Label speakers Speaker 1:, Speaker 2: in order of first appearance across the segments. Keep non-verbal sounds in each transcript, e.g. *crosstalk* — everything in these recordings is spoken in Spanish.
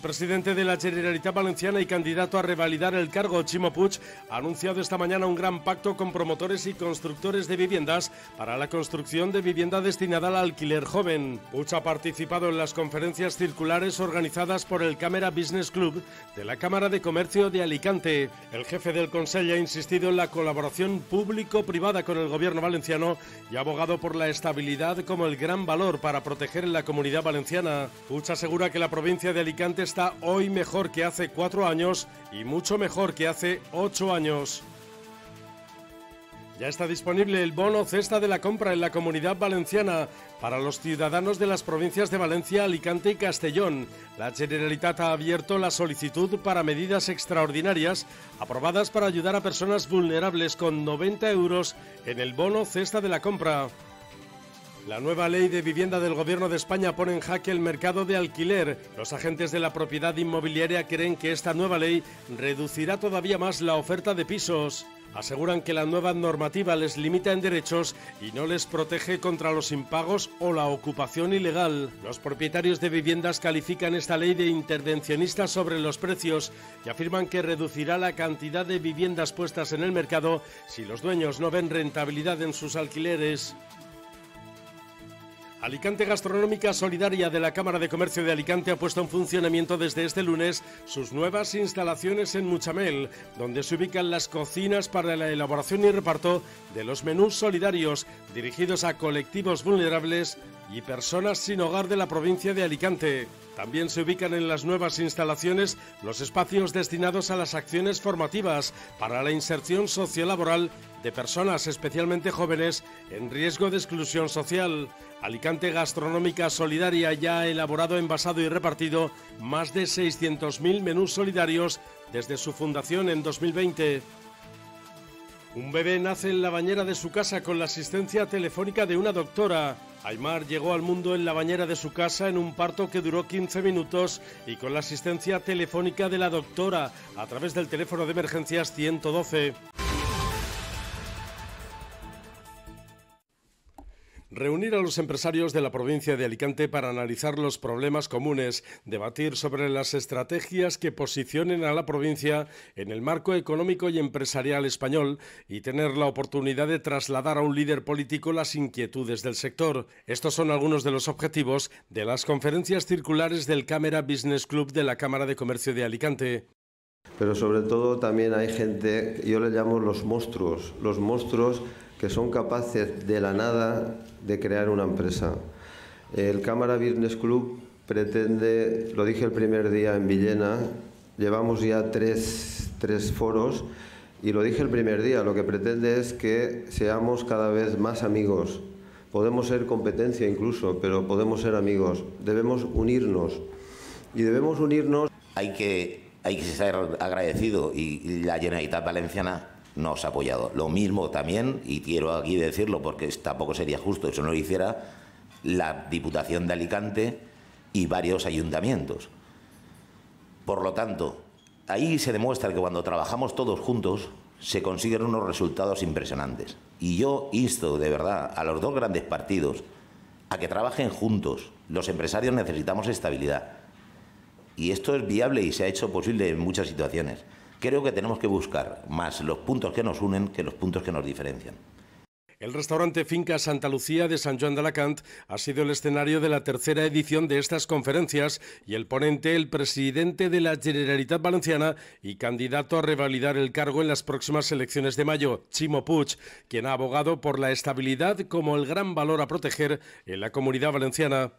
Speaker 1: presidente de la Generalitat Valenciana y candidato a revalidar el cargo, Chimo Puig, ha anunciado esta mañana un gran pacto con promotores y constructores de viviendas para la construcción de vivienda destinada al alquiler joven. Puig ha participado en las conferencias circulares organizadas por el Cámara Business Club de la Cámara de Comercio de Alicante. El jefe del Consejo ha insistido en la colaboración público-privada con el gobierno valenciano y ha abogado por la estabilidad como el gran valor para proteger la comunidad valenciana. Puig asegura que la provincia de Alicante está hoy mejor que hace cuatro años y mucho mejor que hace ocho años. Ya está disponible el bono cesta de la compra en la comunidad valenciana para los ciudadanos de las provincias de Valencia, Alicante y Castellón. La Generalitat ha abierto la solicitud para medidas extraordinarias aprobadas para ayudar a personas vulnerables con 90 euros en el bono cesta de la compra. La nueva ley de vivienda del Gobierno de España pone en jaque el mercado de alquiler. Los agentes de la propiedad inmobiliaria creen que esta nueva ley reducirá todavía más la oferta de pisos. Aseguran que la nueva normativa les limita en derechos y no les protege contra los impagos o la ocupación ilegal. Los propietarios de viviendas califican esta ley de intervencionista sobre los precios y afirman que reducirá la cantidad de viviendas puestas en el mercado si los dueños no ven rentabilidad en sus alquileres. Alicante Gastronómica Solidaria de la Cámara de Comercio de Alicante ha puesto en funcionamiento desde este lunes sus nuevas instalaciones en Muchamel, donde se ubican las cocinas para la elaboración y reparto de los menús solidarios dirigidos a colectivos vulnerables y personas sin hogar de la provincia de Alicante. También se ubican en las nuevas instalaciones los espacios destinados a las acciones formativas para la inserción sociolaboral de personas, especialmente jóvenes, en riesgo de exclusión social. Alicante Gastronómica Solidaria ya ha elaborado, envasado y repartido más de 600.000 menús solidarios desde su fundación en 2020. Un bebé nace en la bañera de su casa con la asistencia telefónica de una doctora. Aymar llegó al mundo en la bañera de su casa en un parto que duró 15 minutos y con la asistencia telefónica de la doctora a través del teléfono de emergencias 112. Reunir a los empresarios de la provincia de Alicante para analizar los problemas comunes, debatir sobre las estrategias que posicionen a la provincia en el marco económico y empresarial español y tener la oportunidad de trasladar a un líder político las inquietudes del sector. Estos son algunos de los objetivos de las conferencias circulares del Cámara Business Club de la Cámara de Comercio de Alicante.
Speaker 2: Pero sobre todo también hay gente, yo le llamo los monstruos, los monstruos que son capaces de la nada de crear una empresa. El Cámara Business Club pretende, lo dije el primer día en Villena, llevamos ya tres, foros y lo dije el primer día, lo que pretende es que seamos cada vez más amigos. Podemos ser competencia incluso, pero podemos ser amigos. Debemos unirnos. Y debemos unirnos. Hay que, hay que ser agradecido y la Generalitat Valenciana
Speaker 3: nos ha apoyado. Lo mismo también, y quiero aquí decirlo porque tampoco sería justo eso no lo hiciera, la Diputación de Alicante y varios ayuntamientos. Por lo tanto, ahí se demuestra que cuando trabajamos todos juntos se consiguen unos resultados impresionantes. Y yo insto de verdad a los dos grandes partidos a que trabajen juntos. Los empresarios necesitamos estabilidad. Y esto es viable y se ha hecho posible en muchas situaciones. Creo que tenemos que buscar más los puntos que nos unen que los puntos que nos diferencian.
Speaker 1: El restaurante Finca Santa Lucía de San Juan de Alacant ha sido el escenario de la tercera edición de estas conferencias y el ponente, el presidente de la Generalitat Valenciana y candidato a revalidar el cargo en las próximas elecciones de mayo, Chimo Puig, quien ha abogado por la estabilidad como el gran valor a proteger en la comunidad valenciana.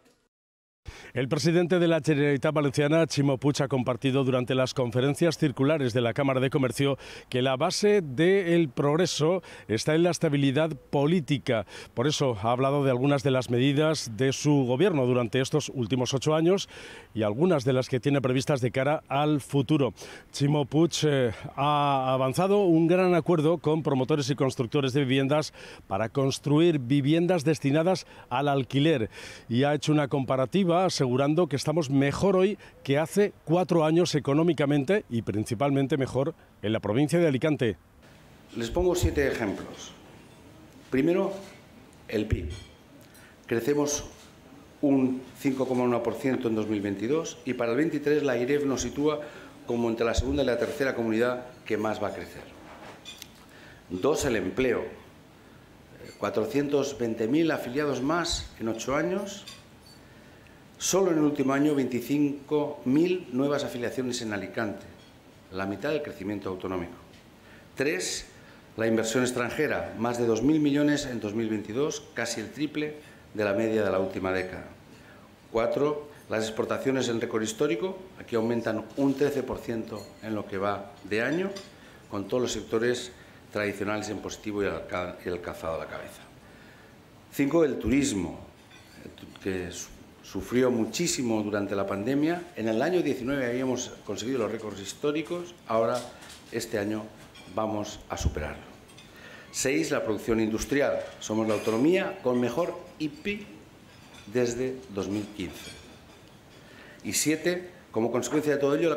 Speaker 1: El presidente de la Generalitat Valenciana, Chimo Puig, ha compartido durante las conferencias circulares de la Cámara de Comercio que la base del progreso está en la estabilidad política. Por eso ha hablado de algunas de las medidas de su gobierno durante estos últimos ocho años y algunas de las que tiene previstas de cara al futuro. Chimo Puig eh, ha avanzado un gran acuerdo con promotores y constructores de viviendas para construir viviendas destinadas al alquiler y ha hecho una comparativa asegurando que estamos mejor hoy que hace cuatro años económicamente y principalmente mejor en la provincia de Alicante.
Speaker 3: Les pongo siete ejemplos. Primero, el PIB. Crecemos un 5,1% en 2022 y para el 23 la IREF nos sitúa como entre la segunda y la tercera comunidad que más va a crecer. Dos, el empleo. 420.000 eh, afiliados más en ocho años Solo en el último año 25.000 nuevas afiliaciones en Alicante, la mitad del crecimiento autonómico. 3 la inversión extranjera, más de 2.000 millones en 2022, casi el triple de la media de la última década. 4 las exportaciones en récord histórico, aquí aumentan un 13% en lo que va de año, con todos los sectores tradicionales en positivo y el cazado a la cabeza. 5 el turismo, eh, que es sufrió muchísimo durante la pandemia. En el año 19 habíamos conseguido los récords históricos, ahora este año vamos a superarlo. 6. La producción industrial. Somos la autonomía con mejor IPI desde 2015. Y 7. Como consecuencia de todo ello,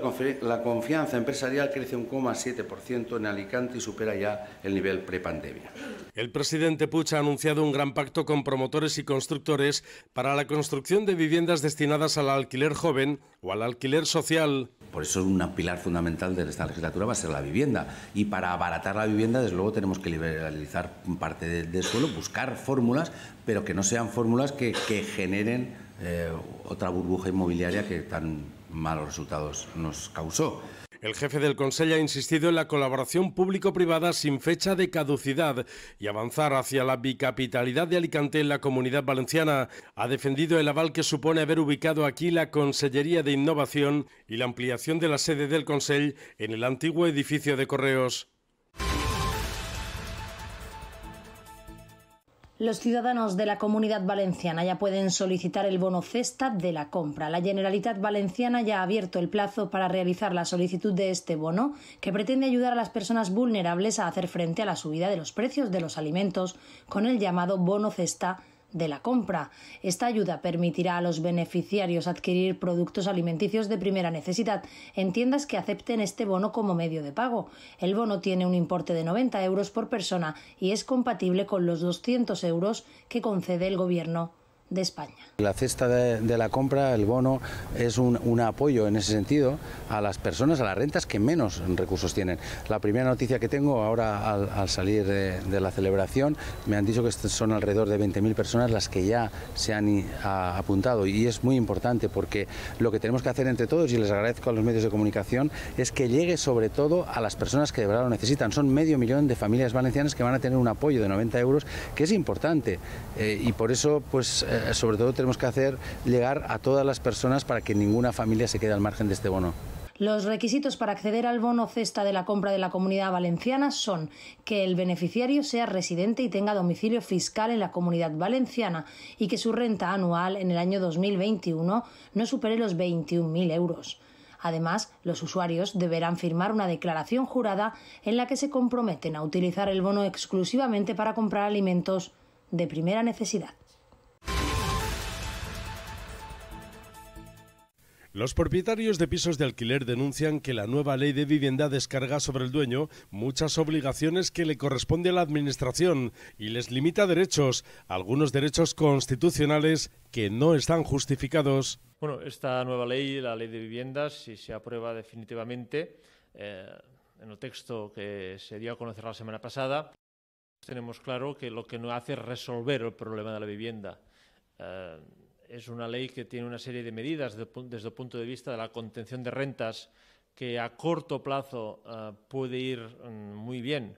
Speaker 3: la, confianza empresarial crece un 1,7% en Alicante y supera ya el nivel prepandemia.
Speaker 1: El presidente Puig ha anunciado un gran pacto con promotores y
Speaker 3: constructores para la
Speaker 1: construcción de viviendas destinadas al alquiler joven o al alquiler
Speaker 3: social. Por eso un pilar fundamental de esta legislatura va a ser la vivienda. Y para abaratar la vivienda, desde luego, tenemos que liberalizar parte del, suelo, buscar fórmulas, pero que no sean fórmulas que, generen eh, otra burbuja inmobiliaria que tan malos resultados nos causó. El jefe del Consejo ha insistido en la colaboración público-privada sin
Speaker 1: fecha de caducidad y avanzar hacia la bicapitalidad de Alicante en la comunidad valenciana. Ha defendido el aval que supone haber ubicado aquí la Consellería de Innovación y la ampliación de la sede del Consejo en el antiguo edificio de Correos.
Speaker 4: Los ciudadanos de la comunidad valenciana ya pueden solicitar el bono cesta de la compra. La Generalitat Valenciana ya ha abierto el plazo para realizar la solicitud de este bono, que pretende ayudar a las personas vulnerables a hacer frente a la subida de los precios de los alimentos con el llamado bono cesta de la compra. Esta ayuda permitirá a los beneficiarios adquirir productos alimenticios de primera necesidad en tiendas que acepten este bono como medio de pago. El bono tiene un importe de 90 euros por persona y es compatible con los 200 euros que concede el Gobierno de España.
Speaker 3: La cesta de, la compra, el bono, es un, apoyo en ese sentido a las personas, a las rentas que menos recursos tienen. La primera noticia que tengo ahora al, salir de, la celebración, me han dicho que son alrededor de 20.000 personas las que ya se han apuntado y es muy importante porque lo que tenemos que hacer entre todos, y les agradezco a los medios de comunicación, es que llegue sobre todo a las personas que de verdad lo necesitan. Son medio millón de familias valencianas que van a tener un apoyo de 90 euros, que es importante eh, y por eso pues eh, sobre todo tenemos que hacer llegar a todas las personas para que ninguna familia se quede al margen de este bono.
Speaker 4: Los requisitos para acceder al bono cesta de la compra de la comunidad valenciana son que el beneficiario sea residente y tenga domicilio fiscal en la comunidad valenciana y que su renta anual en el año 2021 no supere los 21.000 euros. Además, los usuarios deberán firmar una declaración jurada en la que se comprometen a utilizar el bono exclusivamente para comprar alimentos de primera necesidad.
Speaker 1: Los propietarios de pisos de alquiler denuncian que la nueva ley de vivienda descarga sobre el dueño muchas obligaciones que le corresponde a la Administración y les limita derechos, algunos derechos constitucionales que no están justificados.
Speaker 2: Bueno, esta nueva ley, la ley de viviendas, si se aprueba definitivamente, eh, en el texto que se dio a conocer la semana pasada, tenemos claro que lo que no hace es resolver el problema de la vivienda eh, es una ley que tiene una serie de medidas desde, el punto de vista de la contención de rentas que a corto plazo eh, puede ir mm, muy bien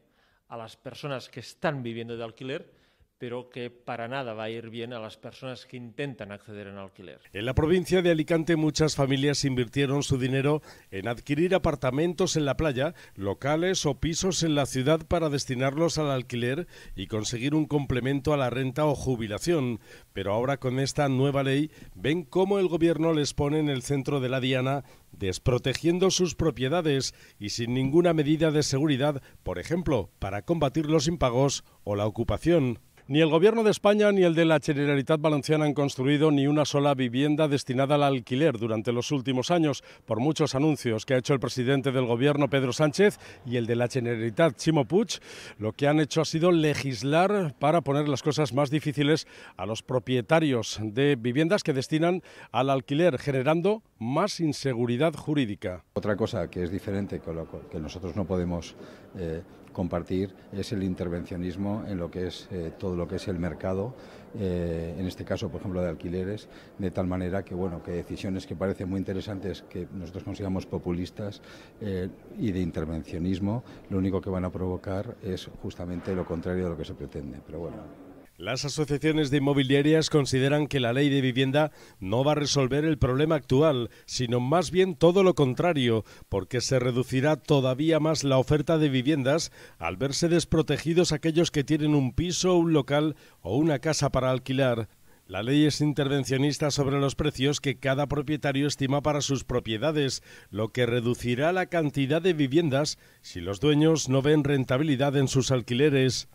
Speaker 2: a las personas que están viviendo de alquiler, pero que para nada va a ir bien a las personas que intentan acceder al alquiler. En la
Speaker 1: provincia de Alicante muchas familias invirtieron su dinero en adquirir apartamentos en la playa, locales o pisos en la ciudad para destinarlos al alquiler y conseguir un complemento a la renta o jubilación. Pero ahora con esta nueva ley ven cómo el gobierno les pone en el centro de la diana desprotegiendo sus propiedades y sin ninguna medida de seguridad, por ejemplo, para combatir los impagos o la ocupación. Ni el Gobierno de España ni el de la Generalitat Valenciana han construido ni una sola vivienda destinada al alquiler durante los últimos años, por muchos anuncios que ha hecho el presidente del Gobierno, Pedro Sánchez, y el de la Generalitat, Chimo Puig. Lo que han hecho ha sido legislar para poner las cosas más difíciles a los propietarios de viviendas que destinan al alquiler, generando más inseguridad
Speaker 3: jurídica. Otra cosa que es diferente, con lo que nosotros no podemos eh, compartir es el intervencionismo en lo que es eh, todo lo que es el mercado, eh, en este caso, por ejemplo, de alquileres, de tal manera que, bueno, que decisiones que parecen muy interesantes, que nosotros consideramos populistas eh, y de intervencionismo, lo único que van a provocar es justamente lo contrario de lo que se pretende. Pero bueno.
Speaker 1: Las asociaciones de inmobiliarias consideran que la ley de vivienda no va a resolver el problema actual, sino más bien todo lo contrario, porque se reducirá todavía más la oferta de viviendas al verse desprotegidos aquellos que tienen un piso, un local o una casa para alquilar. La ley es intervencionista sobre los precios que cada propietario estima para sus propiedades, lo que reducirá la cantidad de viviendas si los dueños no ven rentabilidad en sus alquileres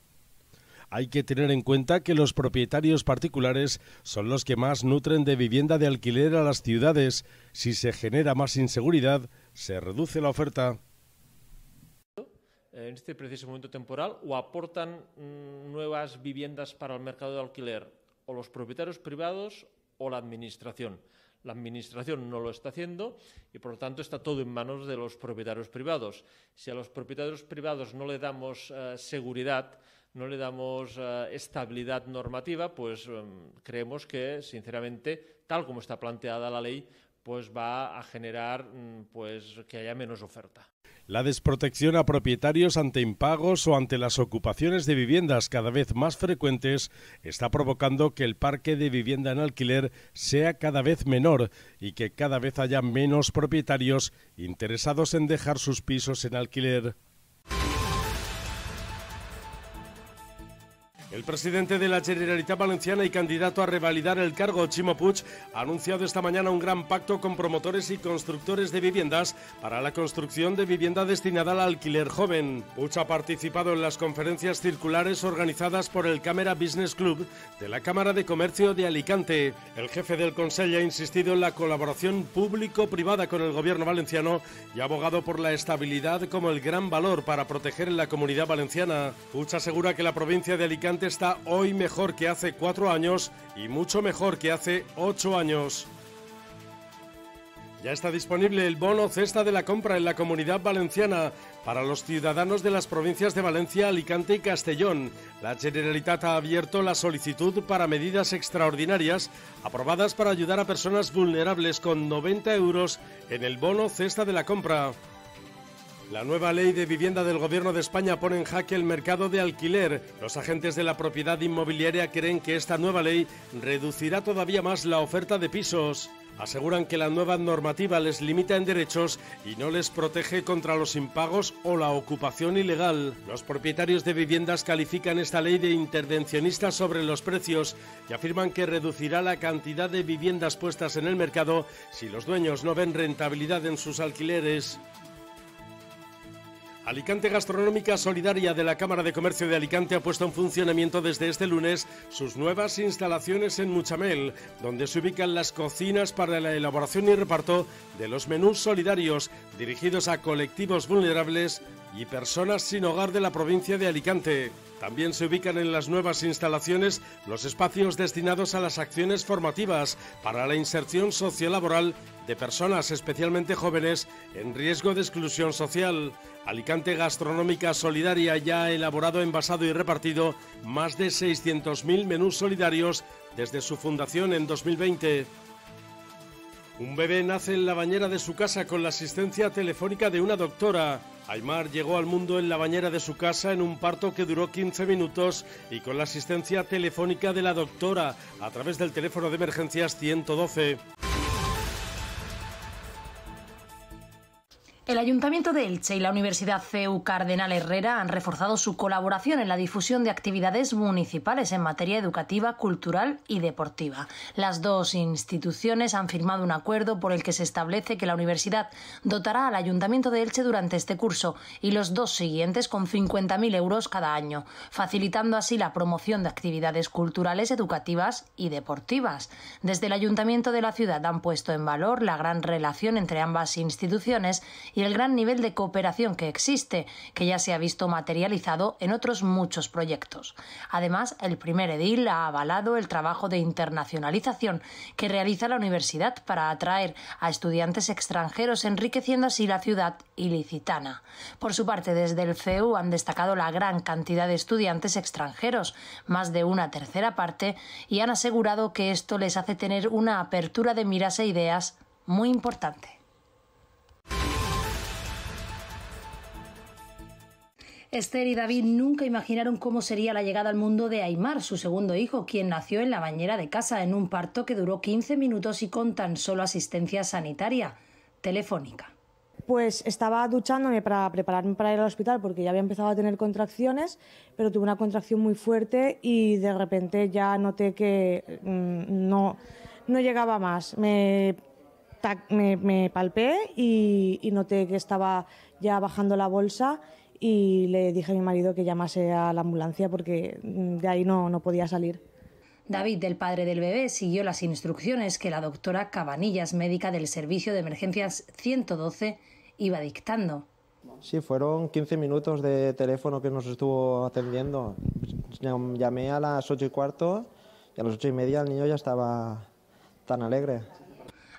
Speaker 1: hay que tener en cuenta que los propietarios particulares son los que más nutren de vivienda de alquiler a las ciudades. Si se genera más inseguridad, se reduce la oferta.
Speaker 2: En este preciso momento temporal, o aportan mm, nuevas viviendas para el mercado de alquiler, o los propietarios privados o la Administración. La Administración no lo está haciendo y, por lo tanto, está todo en manos de los propietarios privados. Si a los propietarios privados no le damos eh, seguridad, no le damos eh, estabilidad normativa, pues eh, creemos que, sinceramente, tal como está planteada la ley, pues va a generar mm, pues que haya menos oferta.
Speaker 1: La desprotección a propietarios ante impagos o ante las ocupaciones de viviendas cada vez más frecuentes está provocando que el parque de vivienda en alquiler sea cada vez menor y que cada vez haya menos propietarios interesados en dejar sus pisos en alquiler. El presidente de la Generalitat Valenciana y candidato a revalidar el cargo, Chimo Puig, ha anunciado esta mañana un gran pacto con promotores y constructores de viviendas para la construcción de vivienda destinada al alquiler joven. Puig ha participado en las conferencias circulares organizadas por el Cámara Business Club de la Cámara de Comercio de Alicante. El jefe del Consejo ha insistido en la colaboración público-privada con el gobierno valenciano y ha abogado por la estabilidad como el gran valor para proteger en la comunidad valenciana. Puig asegura que la provincia de Alicante está hoy mejor que hace cuatro años y mucho mejor que hace ocho años. Ya está disponible el bono cesta de la compra en la comunidad valenciana para los ciudadanos de las provincias de Valencia, Alicante y Castellón. La Generalitat ha abierto la solicitud para medidas extraordinarias aprobadas para ayudar a personas vulnerables con 90 euros en el bono cesta de la compra. La nueva ley de vivienda del Gobierno de España pone en jaque el mercado de alquiler. Los agentes de la propiedad inmobiliaria creen que esta nueva ley reducirá todavía más la oferta de pisos. Aseguran que la nueva normativa les limita en derechos y no les protege contra los impagos o la ocupación ilegal. Los propietarios de viviendas califican esta ley de intervencionista sobre los precios y afirman que reducirá la cantidad de viviendas puestas en el mercado si los dueños no ven rentabilidad en sus alquileres. Alicante Gastronómica Solidaria de la Cámara de Comercio de Alicante ha puesto en funcionamiento desde este lunes sus nuevas instalaciones en Muchamel, donde se ubican las cocinas para la elaboración y reparto de los menús solidarios dirigidos a colectivos vulnerables y personas sin hogar de la provincia de Alicante. También se ubican en las nuevas instalaciones los espacios destinados a las acciones formativas para la inserción sociolaboral de personas, especialmente jóvenes, en riesgo de exclusión social. Alicante Gastronómica Solidaria ya ha elaborado, envasado y repartido más de 600.000 menús solidarios desde su fundación en 2020. Un bebé nace en la bañera de su casa con la asistencia telefónica de una doctora. Aymar llegó al mundo en la bañera de su casa en un parto que duró 15 minutos y con la asistencia telefónica de la doctora a través del teléfono de emergencias 112.
Speaker 4: El Ayuntamiento de Elche y la Universidad CEU Cardenal Herrera han reforzado su colaboración en la difusión de actividades municipales en materia educativa, cultural y deportiva. Las dos instituciones han firmado un acuerdo por el que se establece que la universidad dotará al Ayuntamiento de Elche durante este curso y los dos siguientes con 50.000 euros cada año, facilitando así la promoción de actividades culturales, educativas y deportivas. Desde el Ayuntamiento de la ciudad han puesto en valor la gran relación entre ambas instituciones y el gran nivel de cooperación que existe, que ya se ha visto materializado en otros muchos proyectos. Además, el primer edil ha avalado el trabajo de internacionalización que realiza la universidad para atraer a estudiantes extranjeros, enriqueciendo así la ciudad ilicitana. Por su parte, desde el CEU han destacado la gran cantidad de estudiantes extranjeros, más de una tercera parte, y han asegurado que esto les hace tener una apertura de miras e ideas muy importante. Esther y David nunca imaginaron cómo sería la llegada al mundo de Aymar, su segundo hijo, quien nació en la bañera de casa en un parto que duró 15 minutos y con tan solo asistencia sanitaria telefónica.
Speaker 5: Pues estaba duchándome para prepararme para ir al hospital porque ya había empezado a tener contracciones, pero tuve una contracción muy fuerte y de repente ya noté que mm, no, no llegaba más. Me, me, palpé y noté que estaba ya bajando la bolsa y le dije a mi marido que llamase a la ambulancia porque mm, de
Speaker 4: ahí no, podía salir. David, del padre del bebé, siguió las instrucciones que la doctora Cabanillas, médica del Servicio de Emergencias 112, iba dictando.
Speaker 2: Sí, fueron 15 minutos de teléfono que nos estuvo atendiendo. Llamé a las 8 y cuarto y a las 8 y media el niño ya estaba tan alegre.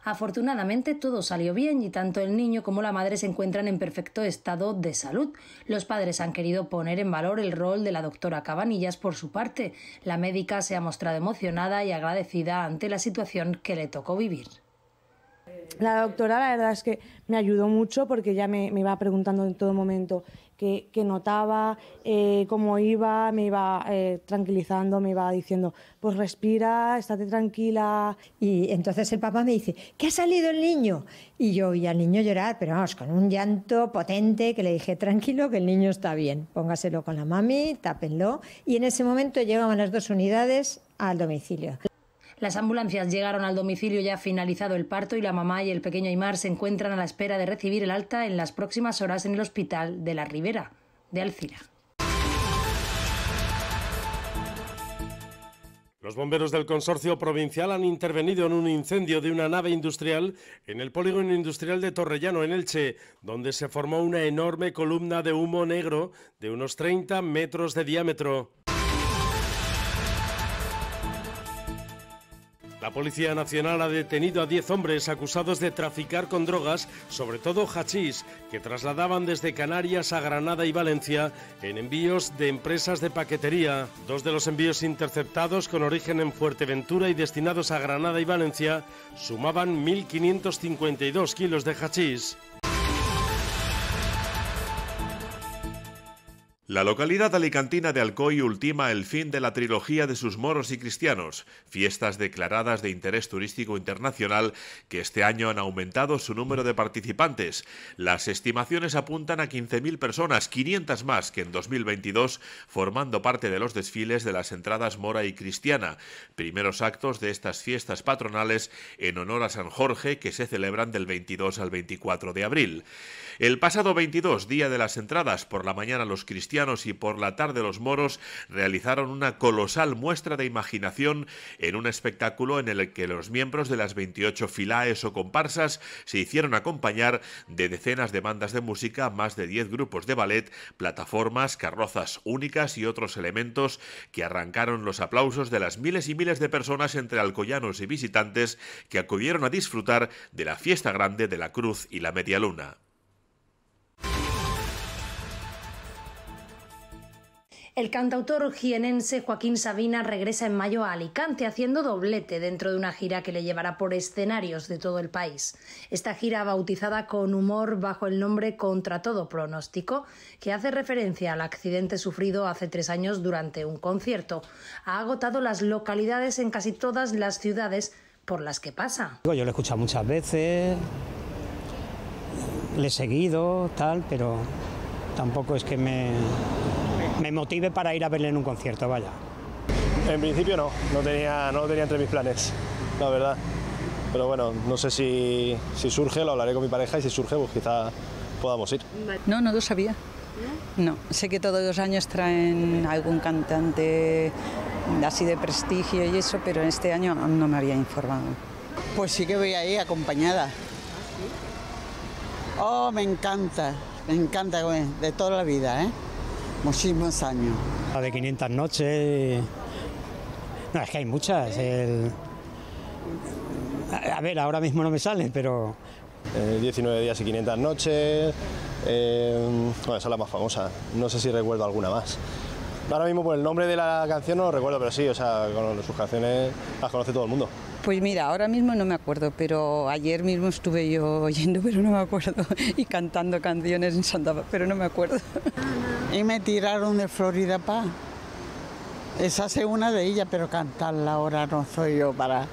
Speaker 4: Afortunadamente todo salió bien y tanto el niño como la madre se encuentran en perfecto estado de salud. Los padres han querido poner en valor el rol de la doctora Cabanillas por su parte. La médica se ha mostrado emocionada y agradecida ante la situación que le tocó vivir.
Speaker 5: La doctora, la verdad es que me ayudó mucho porque ya me, me iba preguntando en todo momento, que, notaba eh, cómo iba, me iba eh, tranquilizando, me iba diciendo, pues respira, estate
Speaker 4: tranquila. Y entonces el papá me dice, ¿qué ha salido el niño? Y yo oí al niño llorar, pero vamos, con un llanto potente que le dije, tranquilo, que el niño está bien, póngaselo con la mami, tápenlo. Y en ese momento llegaban las dos unidades al domicilio. Las ambulancias llegaron al domicilio ya finalizado el parto y la mamá y el pequeño Aymar se encuentran a la espera de recibir el alta en las próximas horas en el hospital de la Ribera, de Alcira.
Speaker 1: Los bomberos del consorcio provincial han intervenido en un incendio de una nave industrial en el polígono industrial de Torrellano, en Elche, donde se formó una enorme columna de humo negro de unos 30 metros de diámetro. La Policía Nacional ha detenido a 10 hombres acusados de traficar con drogas, sobre todo hachís, que trasladaban desde Canarias a Granada y Valencia en envíos de empresas de paquetería. Dos de los envíos interceptados con origen en Fuerteventura y destinados a Granada y Valencia sumaban 1.552 kilos de hachís.
Speaker 6: La localidad alicantina de Alcoy ultima el fin de la trilogía de sus moros y cristianos, fiestas declaradas de interés turístico internacional que este año han aumentado su número de participantes. Las estimaciones apuntan a 15.000 personas, 500 más que en 2022, formando parte de los desfiles de las entradas mora y cristiana, primeros actos de estas fiestas patronales en honor a San Jorge que se celebran del 22 al 24 de abril. El pasado 22, día de las entradas, por la mañana los cristianos y por la tarde los moros realizaron una colosal muestra de imaginación en un espectáculo en el que los miembros de las 28 filaes o comparsas se hicieron acompañar de decenas de bandas de música, más de 10 grupos de ballet, plataformas, carrozas únicas y otros elementos que arrancaron los aplausos de las miles y miles de personas entre alcoyanos y visitantes que acudieron a disfrutar de la fiesta grande de la Cruz y la Media Luna.
Speaker 4: El cantautor jienense Joaquín Sabina regresa en mayo a Alicante haciendo doblete dentro de una gira que le llevará por escenarios de todo el país. Esta gira bautizada con humor bajo el nombre Contra todo pronóstico, que hace referencia al accidente sufrido hace tres años durante un concierto, ha agotado las localidades en casi todas las ciudades por las que pasa.
Speaker 1: Yo lo he escuchado muchas veces,
Speaker 7: le he seguido, tal, pero tampoco es que me me motive para ir a verle en un concierto, vaya.
Speaker 2: En principio no, no, tenía, no lo tenía entre mis planes, la verdad. Pero bueno, no sé si, si surge, lo hablaré con mi pareja y si surge, pues quizá podamos ir.
Speaker 8: No, no lo sabía. No, sé que todos los años traen algún cantante así de prestigio y eso, pero este año no me había informado.
Speaker 7: Pues sí que voy ahí acompañada. Oh, me encanta, me encanta, de toda la vida, ¿eh? muchísimos años. La de 500 noches, no, es que hay muchas.
Speaker 2: A ver, ahora mismo no me sale, pero... 19 eh, días y 500 noches, eh, bueno, esa es la más famosa, no sé si recuerdo alguna más. Ahora mismo por pues, el nombre de la canción no lo recuerdo, pero sí, o sea, con sus canciones las conoce todo el mundo.
Speaker 8: Pues mira, ahora mismo no me acuerdo, pero ayer mismo estuve yo oyendo, *laughs* pero no me acuerdo, y cantando canciones en Santa pero no me acuerdo. Y me tiraron de Florida
Speaker 7: pa. Esa es una de ellas, pero cantarla ahora no soy yo para...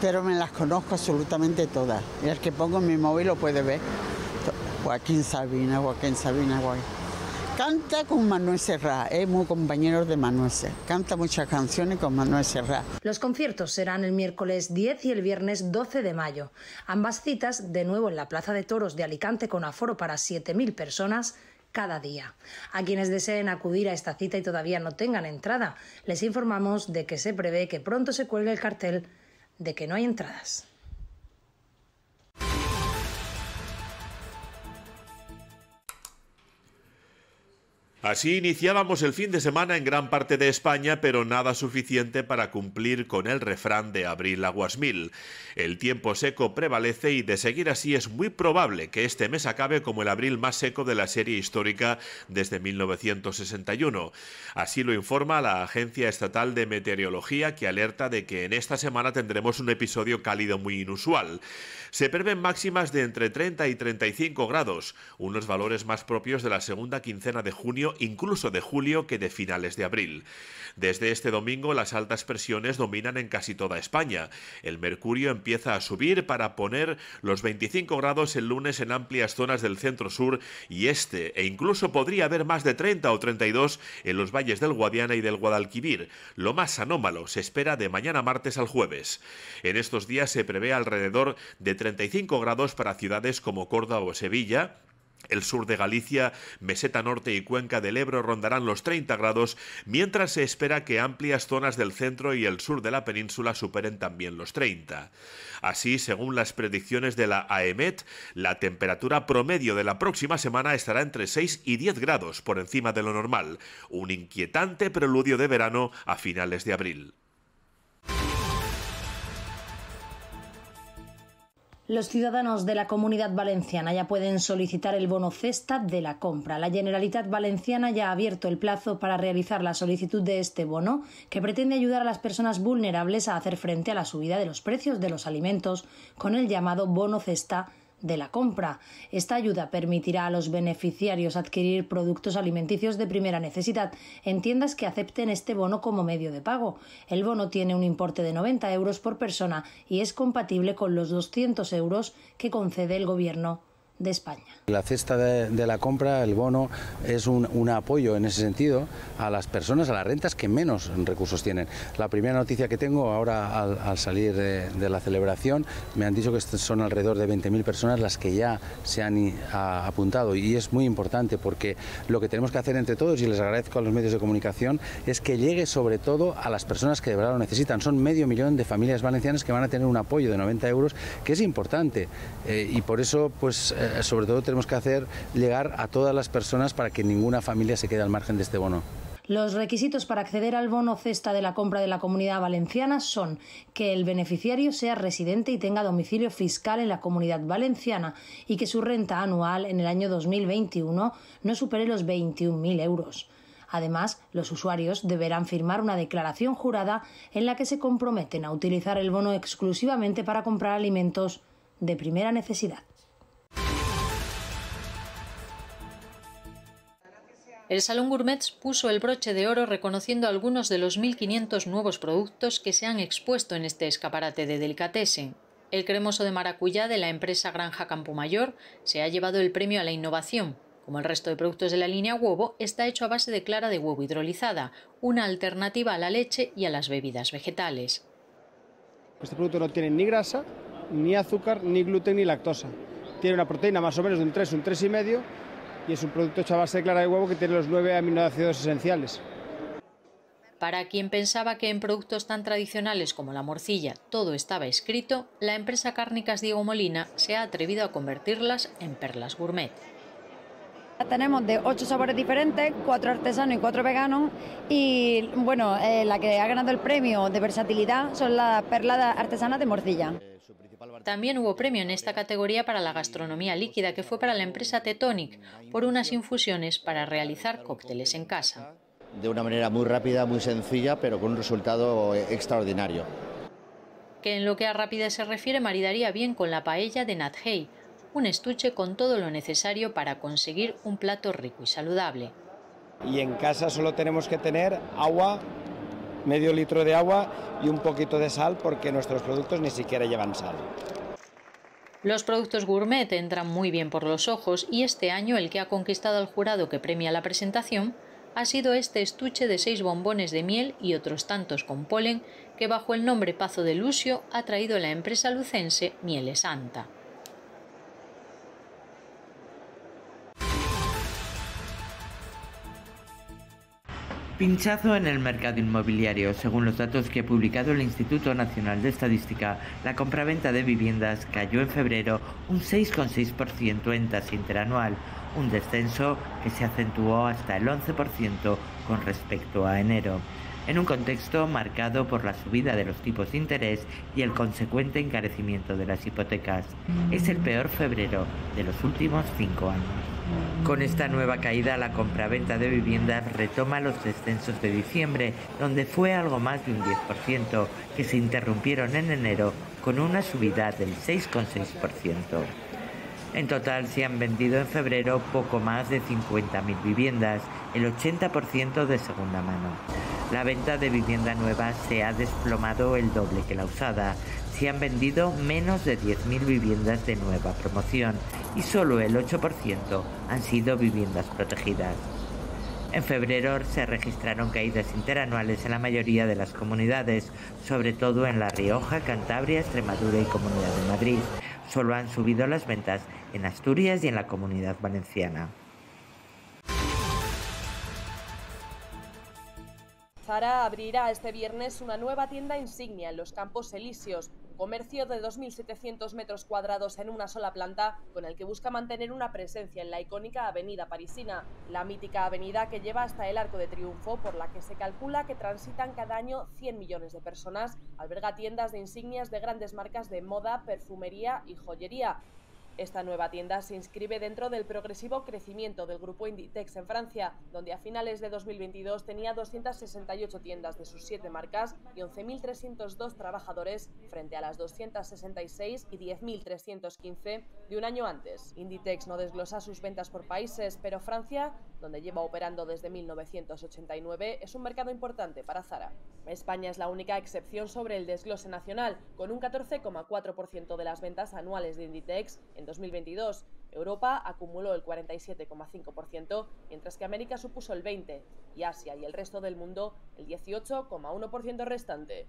Speaker 7: Pero me las conozco absolutamente todas. Y el que pongo en mi móvil lo puede ver. Joaquín Sabina, Joaquín Sabina, Joaquín. Canta con Manuel Serra, es muy compañero de Manuel Serra. Canta muchas canciones con Manuel Serra.
Speaker 4: Los conciertos serán el miércoles 10 y el viernes 12 de mayo. Ambas citas de nuevo en la Plaza de Toros de Alicante con aforo para 7.000 personas cada día. A quienes deseen acudir a esta cita y todavía no tengan entrada, les informamos de que se prevé que pronto se cuelgue el cartel de que no hay entradas.
Speaker 6: Así iniciábamos el fin de semana en gran parte de España, pero nada suficiente para cumplir con el refrán de abril aguas mil. El tiempo seco prevalece y de seguir así es muy probable que este mes acabe como el abril más seco de la serie histórica desde 1961. Así lo informa la Agencia Estatal de Meteorología que alerta de que en esta semana tendremos un episodio cálido muy inusual. Se prevén máximas de entre 30 y 35 grados, unos valores más propios de la segunda quincena de junio incluso de julio, que de finales de abril. Desde este domingo las altas presiones dominan en casi toda España. El mercurio empieza a subir para poner los 25 grados el lunes en amplias zonas del centro sur y este, e incluso podría haber más de 30 o 32 en los valles del Guadiana y del Guadalquivir. Lo más anómalo se espera de mañana martes al jueves. En estos días se prevé alrededor de 35 grados para ciudades como Córdoba o Sevilla, el sur de Galicia, meseta norte y cuenca del Ebro rondarán los 30 grados, mientras se espera que amplias zonas del centro y el sur de la península superen también los 30. Así, según las predicciones de la AEMET, la temperatura promedio de la próxima semana estará entre 6 y 10 grados por encima de lo normal, un inquietante preludio de verano a finales de abril.
Speaker 4: Los ciudadanos de la Comunidad Valenciana ya pueden solicitar el bono cesta de la compra. La Generalitat Valenciana ya ha abierto el plazo para realizar la solicitud de este bono, que pretende ayudar a las personas vulnerables a hacer frente a la subida de los precios de los alimentos con el llamado bono cesta de la compra. Esta ayuda permitirá a los beneficiarios adquirir productos alimenticios de primera necesidad en tiendas que acepten este bono como medio de pago. El bono tiene un importe de 90 euros por persona y es compatible con los 200 euros que concede el Gobierno de España.
Speaker 3: La cesta de, la compra, el bono, es un, apoyo en ese sentido a las personas, a las rentas que menos recursos tienen. La primera noticia que tengo ahora al, salir de, la celebración, me han dicho que son alrededor de 20.000 personas las que ya se han apuntado y es muy importante porque lo que tenemos que hacer entre todos, y les agradezco a los medios de comunicación, es que llegue sobre todo a las personas que de verdad lo necesitan. Son medio millón de familias valencianas que van a tener un apoyo de 90 euros, que es importante eh, y por eso pues... Eh, sobre todo tenemos que hacer llegar a todas las personas para que ninguna familia se quede al margen de este bono.
Speaker 4: Los requisitos para acceder al bono cesta de la compra de la comunidad valenciana son que el beneficiario sea residente y tenga domicilio fiscal en la comunidad valenciana y que su renta anual en el año 2021 no supere los 21.000 euros. Además, los usuarios deberán firmar una declaración jurada en la que se comprometen a utilizar el bono exclusivamente para comprar alimentos de primera necesidad.
Speaker 8: El Salón Gourmets puso el broche de oro reconociendo algunos de los 1.500 nuevos productos que se han expuesto en este escaparate de Delicatessen. El cremoso de maracuyá de la empresa Granja Campo Mayor... se ha llevado el premio a la innovación. Como el resto de productos de la línea huevo, está hecho a base de clara de huevo hidrolizada, una alternativa a la leche y a las bebidas vegetales.
Speaker 3: Este producto no tiene ni grasa, ni azúcar, ni gluten, ni lactosa. Tiene una proteína más o menos de un 3, un 3,5 y es un producto hecho a base de clara de huevo que tiene los nueve aminoácidos esenciales.
Speaker 8: Para quien pensaba que en productos tan tradicionales como la morcilla todo estaba escrito, la empresa Cárnicas Diego Molina se ha atrevido a convertirlas en perlas gourmet.
Speaker 4: Tenemos de ocho sabores diferentes, cuatro artesanos y cuatro veganos. Y bueno, eh, la que ha ganado el premio de versatilidad son las perlas artesanas de morcilla.
Speaker 8: También hubo premio en esta categoría para la gastronomía líquida, que fue para la empresa Tetonic, por unas infusiones para realizar cócteles en casa.
Speaker 3: De una manera muy rápida, muy sencilla, pero con un resultado eh, extraordinario.
Speaker 8: Que en lo que a rapidez se refiere, maridaría bien con la paella de Nathey, un estuche con todo lo necesario para conseguir un plato rico y saludable.
Speaker 3: Y en casa solo tenemos que tener agua, medio litro de agua y un poquito de sal porque nuestros productos ni siquiera llevan sal.
Speaker 8: Los productos gourmet entran muy bien por los ojos y este año el que ha conquistado al jurado que premia la presentación ha sido este estuche de seis bombones de miel y otros tantos con polen que bajo el nombre Pazo de Lucio ha traído la empresa lucense Miele Santa.
Speaker 7: Pinchazo en el mercado inmobiliario. Según los datos que ha publicado el Instituto Nacional de Estadística, la compraventa de viviendas cayó en febrero un 6,6% en tasa interanual, un descenso que se acentuó hasta el 11% con respecto a enero en un contexto marcado por la subida de los tipos de interés y el consecuente encarecimiento de las hipotecas. Es el peor febrero de los últimos cinco años. Con esta nueva caída, la compraventa de viviendas retoma los descensos de diciembre, donde fue algo más de un 10%, que se interrumpieron en enero con una subida del 6,6%. En total se han vendido en febrero poco más de 50.000 viviendas, el 80% de segunda mano. La venta de vivienda nueva se ha desplomado el doble que la usada, se han vendido menos de 10.000 viviendas de nueva promoción y solo el 8% han sido viviendas protegidas. En febrero se registraron caídas interanuales en la mayoría de las comunidades, sobre todo en La Rioja, Cantabria, Extremadura y Comunidad de Madrid. Solo han subido las ventas en Asturias y en la Comunidad Valenciana.
Speaker 5: Zara abrirá este viernes una nueva tienda insignia en los Campos Elíseos, comercio de 2.700 metros cuadrados en una sola planta, con el que busca mantener una presencia en la icónica avenida parisina, la mítica avenida que lleva hasta el Arco de Triunfo, por la que se calcula que transitan cada año 100 millones de personas, alberga tiendas de insignias de grandes marcas de moda, perfumería y joyería, esta nueva tienda se inscribe dentro del progresivo crecimiento del grupo Inditex en Francia, donde a finales de 2022 tenía 268 tiendas de sus siete marcas y 11.302 trabajadores frente a las 266 y 10.315 de un año antes. Inditex no desglosa sus ventas por países, pero Francia, donde lleva operando desde 1989, es un mercado importante para Zara. España es la única excepción sobre el desglose nacional, con un 14,4% de las ventas anuales de Inditex en en 2022, Europa acumuló el 47,5%, mientras que América supuso el 20% y Asia y el resto del mundo el 18,1% restante.